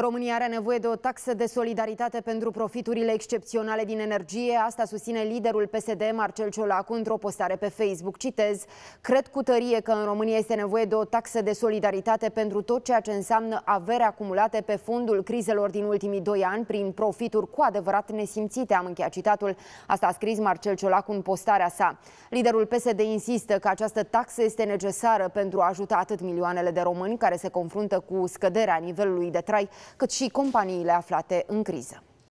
România are nevoie de o taxă de solidaritate pentru profiturile excepționale din energie. Asta susține liderul PSD, Marcel Ciolacu, într-o postare pe Facebook. Citez, cred cu tărie că în România este nevoie de o taxă de solidaritate pentru tot ceea ce înseamnă avere acumulate pe fondul crizelor din ultimii doi ani prin profituri cu adevărat nesimțite. Am încheiat citatul. Asta a scris Marcel Ciolacu în postarea sa. Liderul PSD insistă că această taxă este necesară pentru a ajuta atât milioanele de români care se confruntă cu scăderea nivelului de trai, cât și companiile aflate în criză.